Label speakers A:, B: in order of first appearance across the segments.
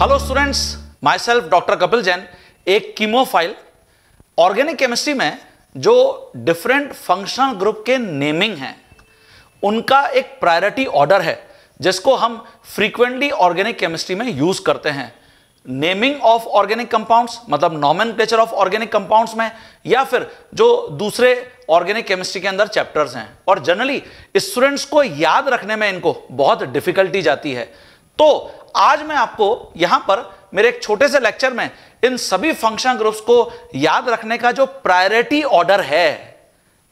A: Hello students myself doctor Kapil Jain एक कीमोफाइल organic chemistry में जो डिफरेंट फंक्शनल ग्रुप के नेमिंग हैं उनका एक प्रायोरिटी ऑर्डर है जिसको हम फ्रीक्वेंटली ऑर्गेनिक केमिस्ट्री में यूज करते हैं नेमिंग ऑफ ऑर्गेनिक कंपाउंड्स मतलब नॉमन ऑफ ऑर्गेनिक कंपाउंड्स में या फिर जो दूसरे ऑर्गेनिक केमिस्ट्री के अंदर चैप्टर्स हैं और जनरली स्टूडेंट्स को याद रखने में इनको बहुत डिफिकल्टी जाती है तो आज मैं आपको यहां पर मेरे एक छोटे से लेक्चर में इन सभी फंक्शन ग्रुप्स को याद रखने का जो प्रायोरिटी ऑर्डर है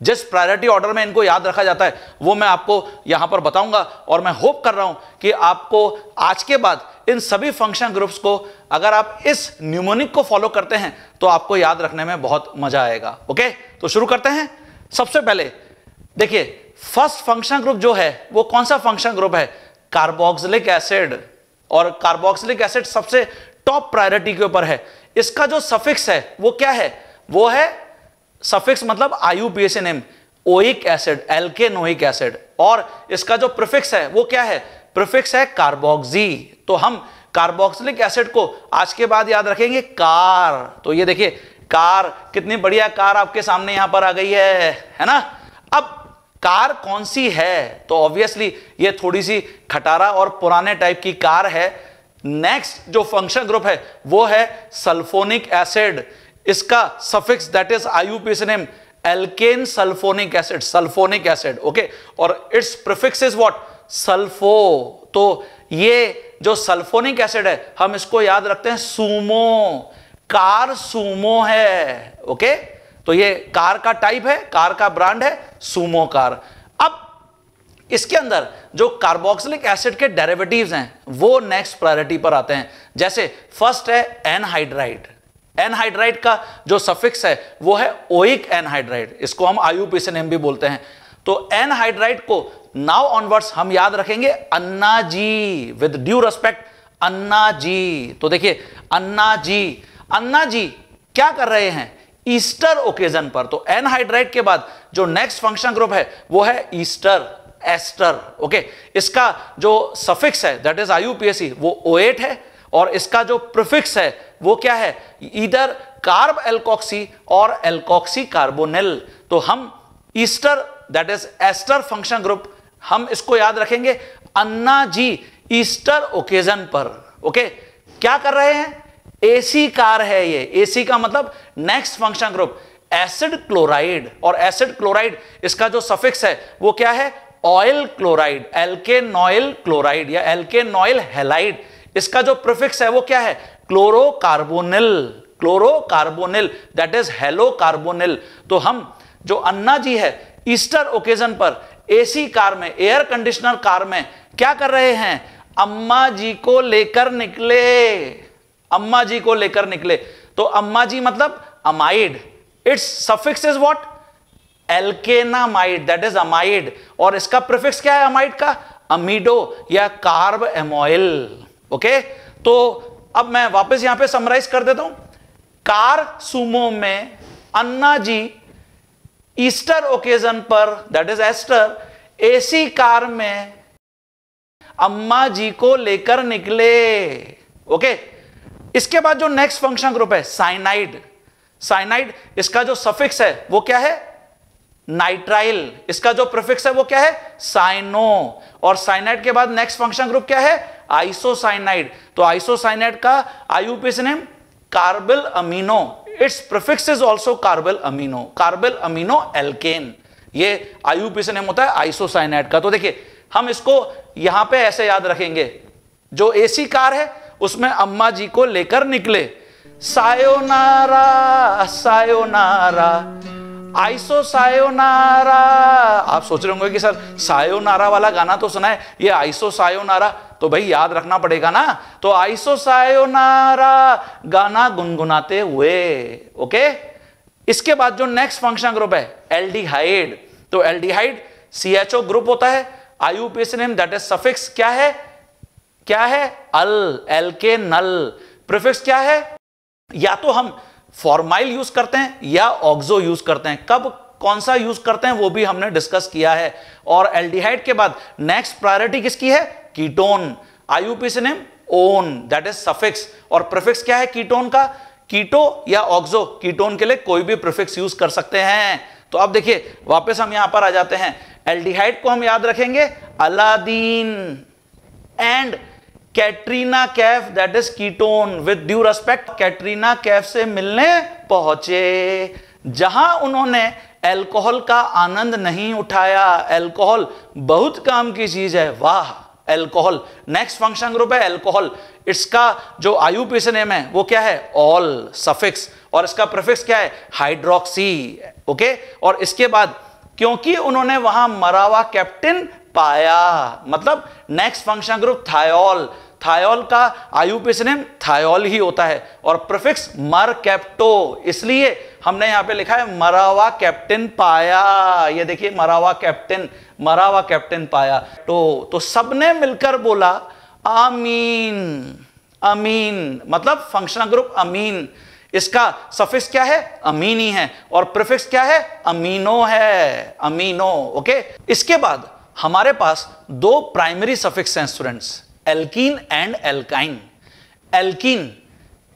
A: जिस प्रायोरिटी ऑर्डर में इनको याद रखा जाता है वो मैं आपको यहां पर बताऊंगा और मैं होप कर रहा हूं कि आपको आज के बाद इन सभी फंक्शन ग्रुप्स को अगर आप इस न्यूमोनिक को फॉलो करते हैं तो आपको याद रखने में बहुत मजा आएगा ओके तो शुरू करते हैं सबसे पहले देखिए फर्स्ट फंक्शन ग्रुप जो है वो कौन सा फंक्शन ग्रुप है कार्बोक्सिलिक एसिड और कार्बोक्सिलिक एसिड सबसे टॉप प्रायोरिटी के ऊपर है इसका जो सफिक्स है वो क्या है वो है सफिक्स मतलब IUPAC oic acid alkanoic acid और इसका जो प्रिफिक्स है वो क्या है प्रिफिक्स है कार्बोक्सी तो हम कार्बोक्सिलिक एसिड को आज के बाद याद रखेंगे कार तो ये देखिए कार कितनी बढ़िया कार आपके सामने यहां पर आ गई है है ना अब कार कौन सी है तो ऑब्वियसली ये थोड़ी सी खटारा और पुराने टाइप की कार है नेक्स्ट जो फंक्शन ग्रुप है वो है सल्फोनिक एसिड इसका suffix that is IUPAC name alkane sulphonic acid sulphonic acid okay और it's prefix is what sulpho तो ये जो सल्फोनिक एसिड है हम इसको याद रखते हैं सूमो कार सूमो है ओके okay? तो ये कार का टाइप है कार का ब्रांड है सुमो कार अब इसके अंदर जो कार्बोक्सिलिक एसिड के डेरिवेटिव्स हैं वो नेक्स्ट प्रायोरिटी पर आते हैं जैसे फर्स्ट है एनहाइड्राइड एनहाइड्राइड का जो सफिक्स है वो है ओइक एनहाइड्राइड इसको हम आयु से भी बोलते हैं तो एनहाइड्राइड को नाउ ऑनवर्ड्स हम याद रखेंगे Anna ji with due respect Anna ji तो देखिए अन्ना जी अन्ना जी क्या कर रहे हैं ईस्टर ओकेजन पर तो एनहाइड्राइट के बाद जो नेक्स्ट फंक्शन ग्रुप है वो है ईस्टर एस्टर ओके इसका जो सफिक्स है दैट इज आई वो ओ है और इसका जो प्रिफिक्स है वो क्या है इधर कार्ब एल्कोक्सी और एल्कोक्सी कार्बोनिल तो हम Easter that is ester function group हम इसको याद रखेंगे अन्ना जी ईस्टर ओकेजन पर ओके क्या कर रहे हैं एसी कार है ये एसी का मतलब next function group acid chloride और एसिड क्लोराइड इसका जो सफिक्स है वो क्या है ऑयल क्लोराइड नॉयल क्लोराइड या नॉयल हेलाइड इसका जो प्रिफिक्स है वो क्या है chlorocarbonyl chlorocarbonyl that is halo carbonyl तो हम जो अन्ना जी है ईस्टर ओकेजन पर एसी कार में एयर कंडीशनर कार में क्या कर रहे हैं अम्मा जी को लेकर निकले अम्मा जी को लेकर निकले तो अम्मा जी मतलब amide it's suffix is what alkanamide that is amide और इसका प्रिफिक्स क्या है अमाइड का अमीडो या कार्ब एमोइल ओके तो अब मैं वापस यहां पे समराइज कर देता हूं कार सुमो में अन्ना जी ईस्टर ओकेजन पर that is ester AC car में अम्मा जी को लेकर निकले ओके okay? इसके बाद जो नेक्स्ट फंक्शन ग्रुप है साइनाइड साइनाइड इसका जो सफिक्स है वो क्या है नाइट्राइल इसका जो प्रिफिक्स है वो क्या है साइनो और साइनाइड के बाद नेक्स्ट फंक्शन ग्रुप क्या है आइसोसाइनाइड तो आइसोसाइनाइड का IUPAC name carbylamino it's prefix is also carbylamino carbylamino alkane ये आईयूपीएस नेम होता है आइसोसाइनाइड का तो देखिए हम इसको यहां पे ऐसे याद रखेंगे जो एसी कार है उसमें अम्मा जी को लेकर निकले सायोनारा सायोनारा आइसो सायोनारा आप सोच रहे होंगे कि सर सायोनारा वाला गाना तो सुना है ये आइसो सायोनारा तो भाई याद रखना पड़ेगा ना तो आइसो सायोनारा गाना गुनगुनाते हुए ओके इसके बाद जो नेक्स्ट फंक्शन ग्रुप है एल्डिहाइड तो एल्डिहाइड सीएचओ ग्रुप होता है IUPAC name that is suffix क्या है क्या है अल एल के नल प्रिफिक्स क्या है या तो हम फॉर्माइल यूज करते हैं या ऑक्सो यूज करते हैं कब कौन सा यूज करते हैं वो भी हमने डिस्कस किया है और एल्डिहाइड के बाद नेक्स्ट प्रायोरिटी किसकी है ketone IUPAC name one that is suffix और प्रिफिक्स क्या है कीटोन का कीटो या ऑक्सो कीटोन के लिए कोई भी प्रिफिक्स यूज कर सकते हैं तो अब देखिए वापस हम यहां पर आ जाते हैं एल्डिहाइड को हम याद रखेंगे Aladdin and Katrina Kaif that is ketone with due respect Katrina Kaif से मिलने पहुंचे जहां उन्होंने एल्कोहल का आनंद नहीं उठाया एल्कोहल बहुत काम की चीज है वाह एल्कोहल नेक्स्ट फंक्शन ग्रुप है एल्कोहल इसका जो आयु से नेम है वो क्या है ऑल सफिक्स और इसका प्रफिक्स क्या है हाइड्रोक्सी ओके और इसके बाद क्योंकि उन्होंने वहां मरावा कैप्टन पाया मतलब next function group thiol thiol का आयु नेम थायोल ही होता है और प्रिफिक्स मर कैप्टो इसलिए हमने यहां पे लिखा है मरावा कैप्टन पाया ये देखिए मरावा कैप्टन मरावा कैप्टन पाया तो तो सबने मिलकर बोला अमीन अमीन मतलब फंक्शनल ग्रुप अमीन इसका सफिक्स क्या है अमीनी है और प्रिफिक्स क्या है अमीनो है अमीनो ओके इसके बाद हमारे पास दो प्राइमरी सफिक्स हैं students alkene and alkyne Alkene,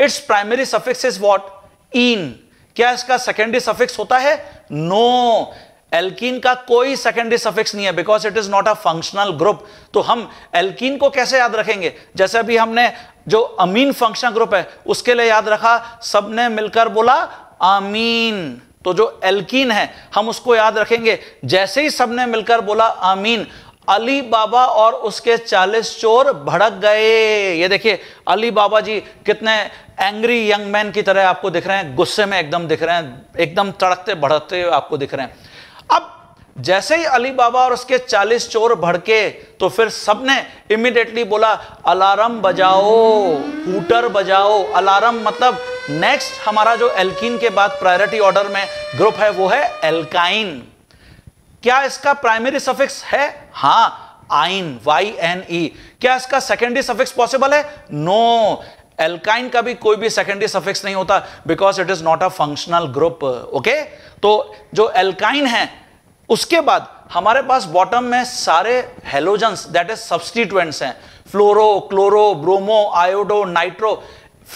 A: it's primary suffix is what in क्या इसका सेकेंडरी सफिक्स होता है नो no. एल्कीन का कोई सेकेंडरी सफिक्स नहीं है because it is not a functional group तो हम एल्कीन को कैसे याद रखेंगे जैसे अभी हमने जो अमीन फंक्शनल ग्रुप है उसके लिए याद रखा सबने मिलकर बोला अमीन तो जो एल्कीन है हम उसको याद रखेंगे जैसे ही सबने मिलकर बोला अमीन अली बाबा और उसके चालीस चोर भड़क गए ये देखिए अली बाबा जी कितने एंग्री यंग मैन की तरह आपको दिख रहे हैं गुस्से में एकदम दिख रहे हैं एकदम तड़कते भड़कते आपको दिख रहे हैं अब जैसे ही अली बाबा और उसके चालीस चोर भड़के तो फिर सबने इमिडिएटली बोला अलार्म बजाओ हूटर बजाओ अलार्म मतलब नेक्स्ट हमारा जो एल्किन के बाद प्रायोरिटी ऑर्डर में ग्रुप है वो है एल्काइन क्या इसका प्राइमरी सफिक्स है हा आइन वाई एन ई e। क्या इसका सेकेंडरी सफिक्स पॉसिबल है नो no. एल्काइन का भी कोई भी सेकेंडरी सफिक्स नहीं होता because it is not a functional group okay तो जो एल्काइन है उसके बाद हमारे पास बॉटम में सारे हेलोजन दैट इज सब्सटीट्यूएंट्स हैं fluoro chloro bromo iodo nitro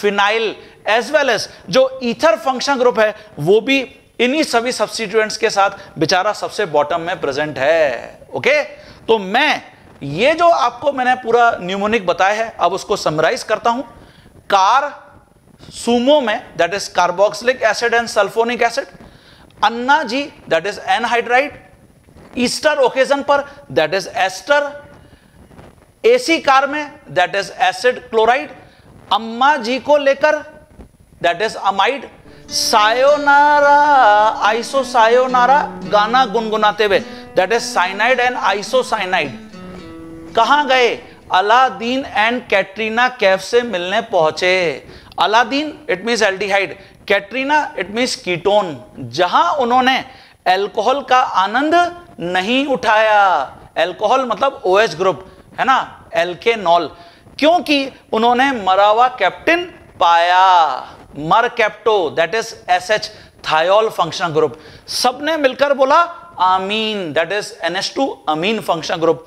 A: phenyl as well as जो ईथर फंक्शन ग्रुप है वो भी इन्हीं सभी सब्सिट्यूएंट्स के साथ बेचारा सबसे बॉटम में प्रेजेंट है ओके तो मैं ये जो आपको मैंने पूरा न्यूमोनिक बताया है अब उसको समराइज करता हूं कार सुमो में that is carboxylic acid and sulphonic acid Anna ji that is anhydride Easter occasion पर that is ester AC car में that is acid chloride Amma ji को लेकर दैट इज अमाइड सायोनारा आइसोसायोनारा गाना गुनगुनाते हुए that is cyanide and cyanide कहाँ गए अलादीन एंड कैटरीना कैफ से मिलने पहुंचे Aladdin it mean aldehyde Katrina it mean ketone जहां उन्होंने एल्कोहल का आनंद नहीं उठाया एल्कोहल मतलब ओ ग्रुप है ना एल्केनॉल क्योंकि उन्होंने मरावा कैप्टन पाया mercapto that is S H thiol functional group सबने मिलकर बोला आमीन that is N S two amine functional group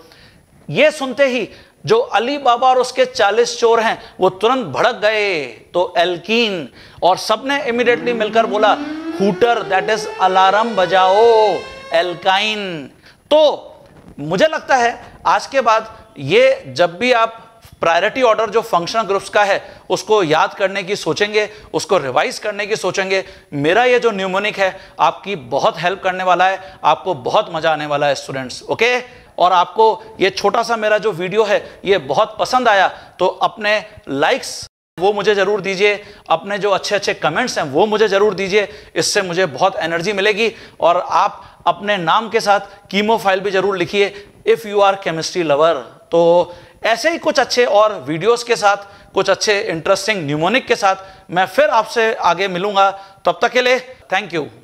A: ये सुनते ही जो अली बाबा और उसके 40 चोर हैं वो तुरंत भड़क गए तो एल्कीन और सबने इमिडिएटली मिलकर बोला हुटर दैट इज अलार्म बजाओ एल्काइन तो मुझे लगता है आज के बाद ये जब भी आप प्रायोरिटी ऑर्डर जो फंक्शनल ग्रुप्स का है उसको याद करने की सोचेंगे उसको रिवाइज करने की सोचेंगे मेरा ये जो न्यूमोनिक है आपकी बहुत हेल्प करने वाला है आपको बहुत मजा आने वाला है स्टूडेंट्स ओके और आपको ये छोटा सा मेरा जो वीडियो है ये बहुत पसंद आया तो अपने लाइक्स वो मुझे ज़रूर दीजिए अपने जो अच्छे अच्छे कमेंट्स हैं वो मुझे ज़रूर दीजिए इससे मुझे बहुत एनर्जी मिलेगी और आप अपने नाम के साथ कीमो फाइल भी ज़रूर लिखिए if you are chemistry lover तो ऐसे ही कुछ अच्छे और वीडियोस के साथ कुछ अच्छे इंटरेस्टिंग न्यूमोनिक के साथ मैं फिर आपसे आगे मिलूंगा तब तक के लिए थैंक यू